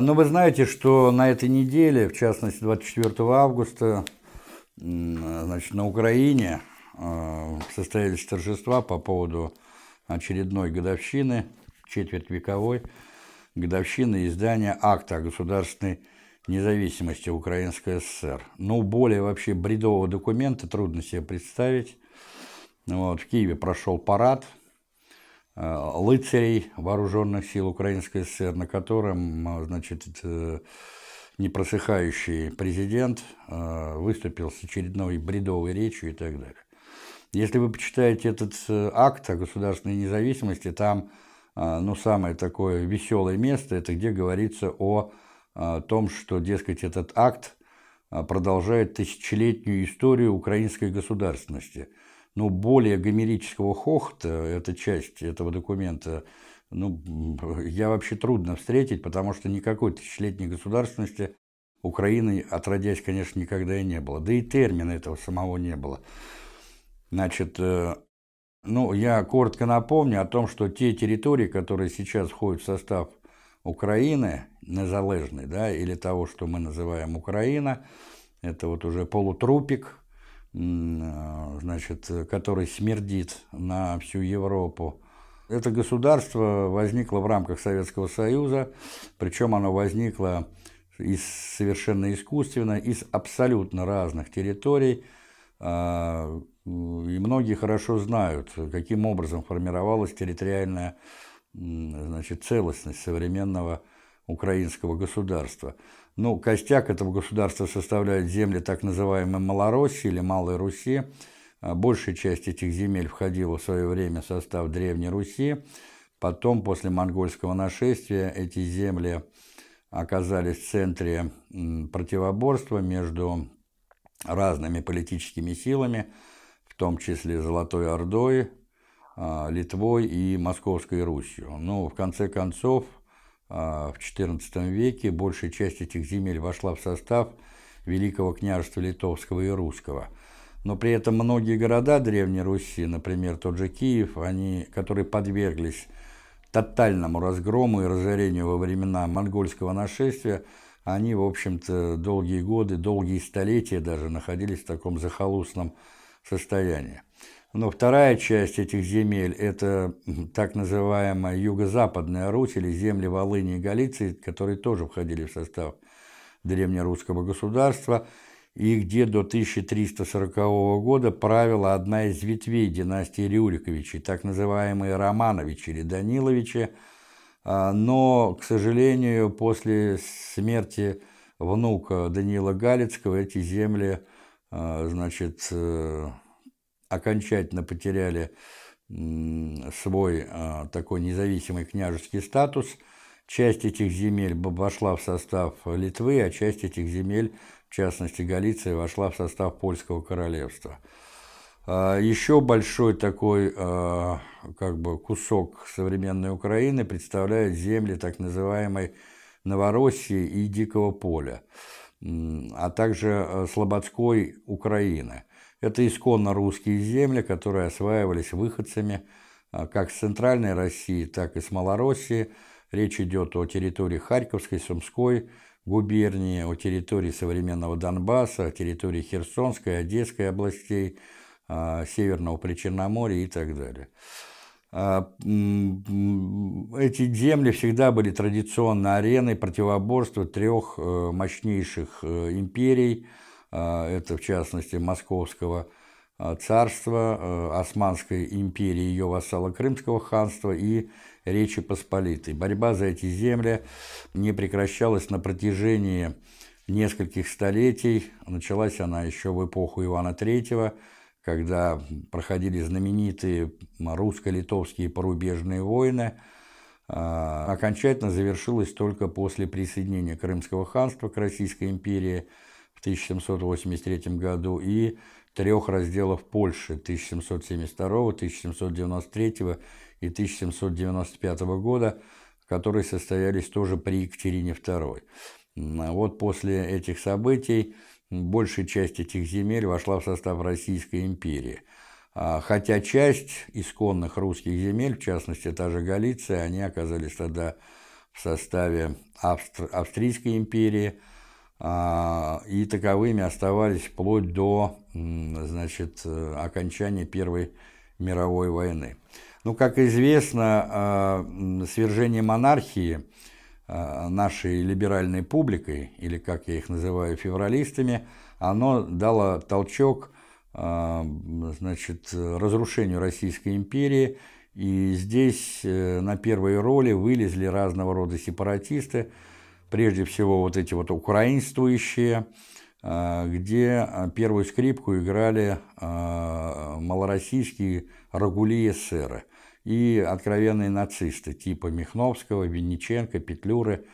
Но ну, вы знаете, что на этой неделе, в частности 24 августа, значит, на Украине э, состоялись торжества по поводу очередной годовщины, четвертьвековой годовщины издания акта о государственной независимости Украинской ССР. Ну, более вообще бредового документа трудно себе представить. Вот, в Киеве прошел парад – Э, лыцарей вооруженных сил Украинской ССР, на котором, э, значит, э, непросыхающий президент выступил с очередной бредовой речью и так далее. Если вы почитаете этот акт о государственной независимости, там ну, самое такое веселое место, это где говорится о том, что, дескать, этот акт продолжает тысячелетнюю историю украинской государственности – но более гомерического хохта, эта часть этого документа, ну, я вообще трудно встретить, потому что никакой тысячелетней государственности Украины, отродясь, конечно, никогда и не было. Да и термина этого самого не было. Значит, э, ну, я коротко напомню о том, что те территории, которые сейчас входят в состав Украины, незалежной, да, или того, что мы называем Украина, это вот уже полутрупик, а, значит, который смердит на всю Европу. Это государство возникло в рамках Советского Союза, причем оно возникло из, совершенно искусственно, из абсолютно разных территорий. А, и многие хорошо знают, каким образом формировалась территориальная значит, целостность современного украинского государства. Ну, костяк этого государства составляют земли так называемой Малороссии или Малой Руси. А большая часть этих земель входила в свое время в состав Древней Руси. Потом, после монгольского нашествия, эти земли оказались в центре противоборства между разными политическими силами, в том числе Золотой Ордой, а, Литвой и Московской Русью. Ну, в конце концов, а, в XIV веке большая часть этих земель вошла в состав Великого княжества Литовского и Русского. Но при этом многие города Древней Руси, например, тот же Киев, они, которые подверглись тотальному разгрому и разорению во времена монгольского нашествия, они, в общем-то, долгие годы, долгие столетия даже находились в таком захолустном состоянии. Но вторая часть этих земель – это так называемая Юго-Западная Русь или земли Волыни и Галиции, которые тоже входили в состав древнерусского государства, и где до 1340 года правила одна из ветвей династии Рюриковичей, так называемые Романовичи или Даниловичи, а, но, к сожалению, после смерти внука Даниила Галицкого эти земли а, значит, э, окончательно потеряли свой а, такой независимый княжеский статус. Часть этих земель вошла в состав Литвы, а часть этих земель, в частности Галиции, вошла в состав Польского королевства. А, еще большой такой а, как бы кусок современной Украины представляют земли так называемой Новороссии и Дикого поля, а также Слободской Украины – это исконно русские земли, которые осваивались выходцами а, как с Центральной России, так и с Малороссии. Речь идет о территории Харьковской, Сумской губернии, о территории современного Донбасса, о территории Херсонской, Одесской областей, а, Северного Причерноморья и так далее. А, эти земли всегда были традиционной ареной противоборства трех э, мощнейших э, империй – а, это в частности Московского а, царства, э, Османской империи, ее вассала Крымского ханства и Речи Посполитой. Борьба за эти земли не прекращалась на протяжении нескольких столетий. Началась она еще в эпоху Ивана III, когда проходили знаменитые русско-литовские порубежные войны. А, окончательно завершилась только после присоединения Крымского ханства к Российской империи – в 1783 году и трех разделов Польши 1772, 1793 и 1795 года, которые состоялись тоже при Екатерине II. Вот после этих событий большая часть этих земель вошла в состав Российской империи. А, хотя часть исконных русских земель, в частности та же Галиция, они оказались тогда в составе Австр Австрийской империи – а, и таковыми оставались вплоть до значит, э, окончания Первой мировой войны. Ну, как известно, а, свержение монархии а, нашей либеральной публикой, или как я их называю, февралистами, оно дало толчок значит, разрушению Российской империи, и здесь э, на первые роли вылезли разного рода сепаратисты, прежде всего вот эти вот украинствующие, а, где а, первую скрипку играли а, малороссийские рагули эсеры и откровенные нацисты типа Михновского, Винниченко, Петлюры,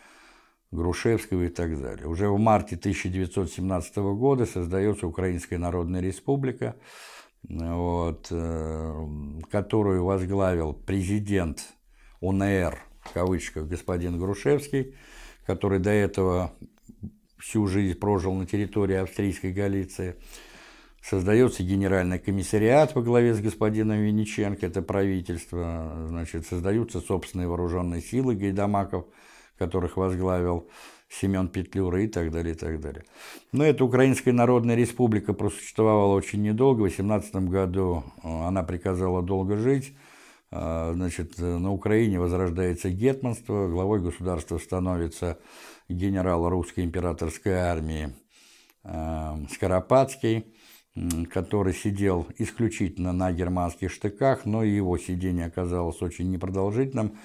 Грушевского и так далее. Уже в марте 1917 года создается Украинская Народная Республика, вот, э, которую возглавил президент УНР, в кавычках, господин Грушевский, который до этого всю жизнь прожил на территории Австрийской Галиции. Создается генеральный комиссариат во главе с господином Вениченко, это правительство. Значит, создаются собственные вооруженные силы гайдамаков, которых возглавил Семен Петлюра и так далее, и так далее. Но эта Украинская Народная Республика просуществовала очень недолго. В 18 году э, она приказала долго жить. А, значит, на Украине возрождается гетманство, главой государства становится генерал русской императорской армии а, Скоропадский, который сидел исключительно на германских штыках, но его сидение оказалось очень непродолжительным,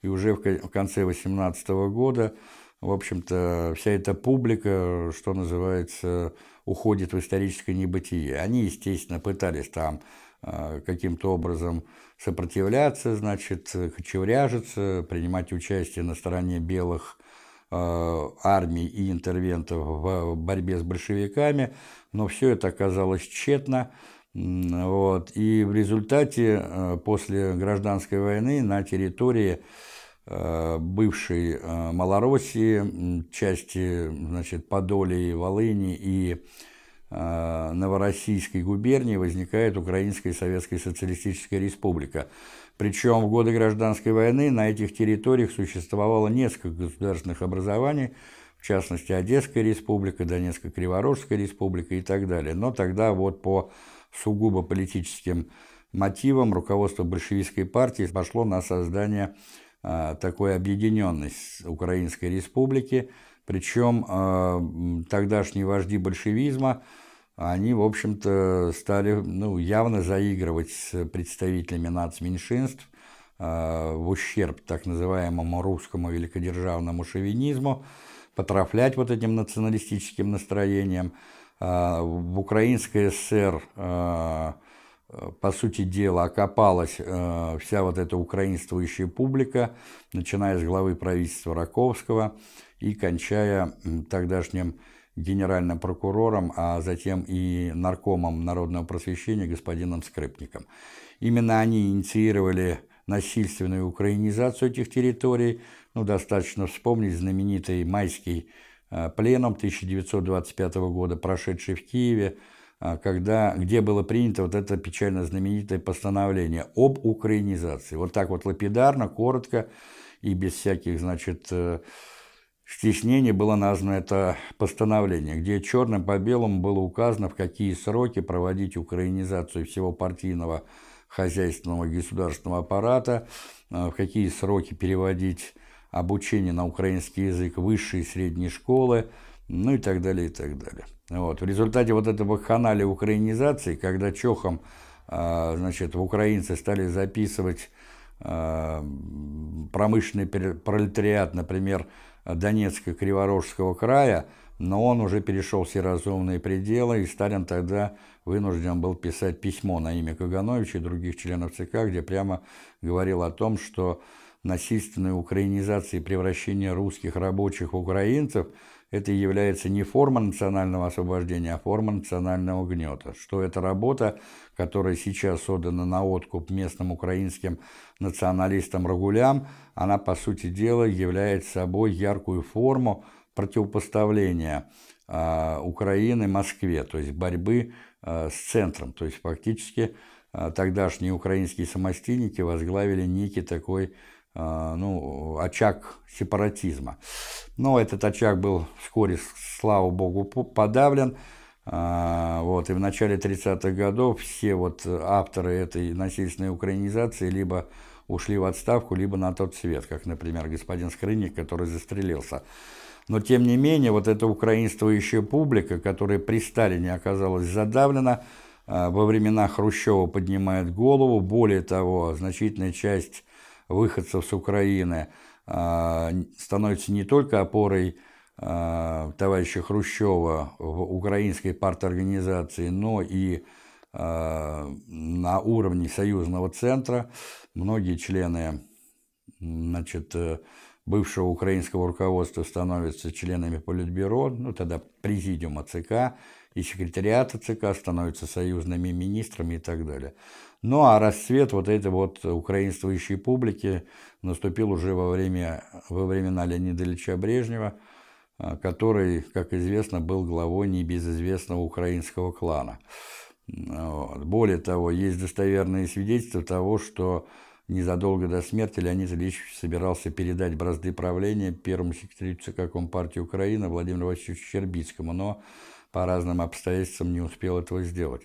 и уже в конце 18 года, в общем-то, вся эта публика, что называется, уходит в историческое небытие. Они, естественно, пытались там э, каким-то образом сопротивляться, значит, кочевряжиться, принимать участие на стороне белых э, армий и интервентов в борьбе с большевиками, но все это оказалось тщетно. Вот. И в результате э, после гражданской войны на территории Э, бывшей э, Малороссии, части значит, Подолии, Волыни и э, Новороссийской губернии возникает Украинская Советская Социалистическая Республика. Причем в годы Гражданской войны на этих территориях существовало несколько государственных образований, в частности Одесская Республика, Донецкая Криворожская Республика и так далее. Но тогда вот по сугубо политическим мотивам руководство большевистской партии пошло на создание Э, такой объединенность Украинской Республики. Причем э, тогдашние вожди большевизма, они, в общем-то, стали ну, явно заигрывать с представителями нацменьшинств э, в ущерб так называемому русскому великодержавному шовинизму, потрафлять вот этим националистическим настроением. В Украинской ССР по сути дела, окопалась э, вся вот эта украинствующая публика, начиная с главы правительства Раковского и кончая тогдашним генеральным прокурором, а затем и наркомом народного просвещения господином Скрипником. Именно они инициировали насильственную украинизацию этих территорий. Ну, достаточно вспомнить знаменитый майский э, пленум 1925 года, прошедший в Киеве, а, когда, где было принято вот это печально знаменитое постановление об украинизации. Вот так вот лапидарно, коротко и без всяких, значит, э, стеснений было названо это постановление, где черным по белому было указано, в какие сроки проводить украинизацию всего партийного хозяйственного государственного аппарата, а, в какие сроки переводить обучение на украинский язык высшей и средние школы, ну и так далее, и так далее. Вот. В результате вот этого канала украинизации, когда чехом а, значит, украинцы стали записывать а, промышленный пролетариат, например, Донецко-Криворожского края, но он уже перешел все разумные пределы, и Сталин тогда вынужден был писать письмо на имя Кагановича и других членов ЦК, где прямо говорил о том, что насильственная украинизация и превращение русских рабочих в украинцев – это является не форма национального освобождения, а форма национального гнета, что эта работа, которая сейчас отдана на откуп местным украинским националистам-рагулям, она, по сути дела, является собой яркую форму противопоставления э, Украины Москве, то есть борьбы э, с центром, то есть фактически э, тогдашние украинские самостейники возглавили некий такой Э, ну, очаг сепаратизма. Но этот очаг был вскоре, слава богу, подавлен. Э, вот, и в начале 30-х годов все вот авторы этой насильственной украинизации либо ушли в отставку, либо на тот свет, как, например, господин Скрынник, который застрелился. Но, тем не менее, вот эта украинствующая публика, которая при Сталине оказалась задавлена, э, во времена Хрущева поднимает голову. Более того, значительная часть выходцев с Украины а, становится не только опорой а, товарища Хрущева в украинской парторганизации, но и а, на уровне союзного центра многие члены значит, э, бывшего украинского руководства становятся членами Политбюро, ну тогда президиума ЦК, и секретариата ЦК становятся союзными министрами и так далее. Ну а расцвет вот этой вот украинствующей публики наступил уже во, время, во времена Леонида Ильича Брежнева, а, который, как известно, был главой небезызвестного украинского клана. Более того, есть достоверные свидетельства того, что незадолго до смерти Леонид Ильич собирался передать бразды правления первому секретарю ЦК Компартии Украины Владимиру Васильевичу Щербицкому, но по разным обстоятельствам не успел этого сделать.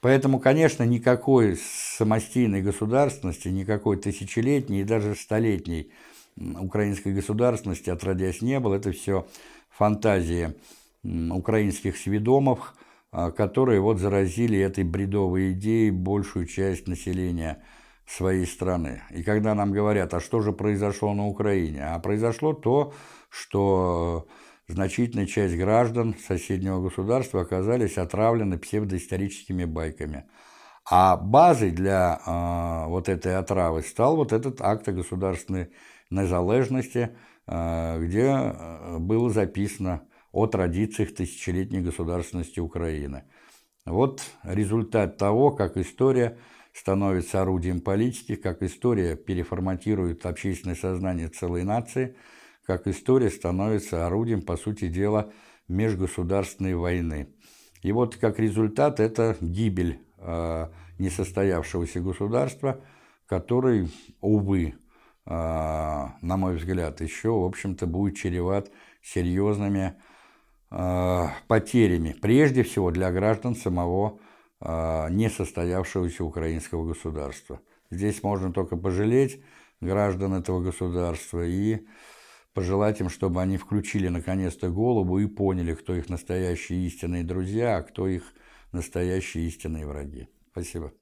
Поэтому, конечно, никакой самостийной государственности, никакой тысячелетней и даже столетней украинской государственности отродясь не было. Это все фантазии украинских сведомов, а, которые вот заразили этой бредовой идеей большую часть населения своей страны. И когда нам говорят, а что же произошло на Украине? А произошло то, что значительная часть граждан соседнего государства оказались отравлены псевдоисторическими байками. А базой для э, вот этой отравы стал вот этот акт о государственной незалежности, э, где а, было записано о традициях тысячелетней государственности Украины. Вот результат того, как история становится орудием политики, как история переформатирует общественное сознание целой нации – как история становится орудием, по сути дела, межгосударственной войны. И вот как результат это гибель э, несостоявшегося государства, который, увы, э, на мой взгляд, еще, в общем-то, будет чреват серьезными э, потерями, прежде всего для граждан самого э, несостоявшегося украинского государства. Здесь можно только пожалеть граждан этого государства и пожелать им, чтобы они включили наконец-то голову и поняли, кто их настоящие истинные друзья, а кто их настоящие истинные враги. Спасибо.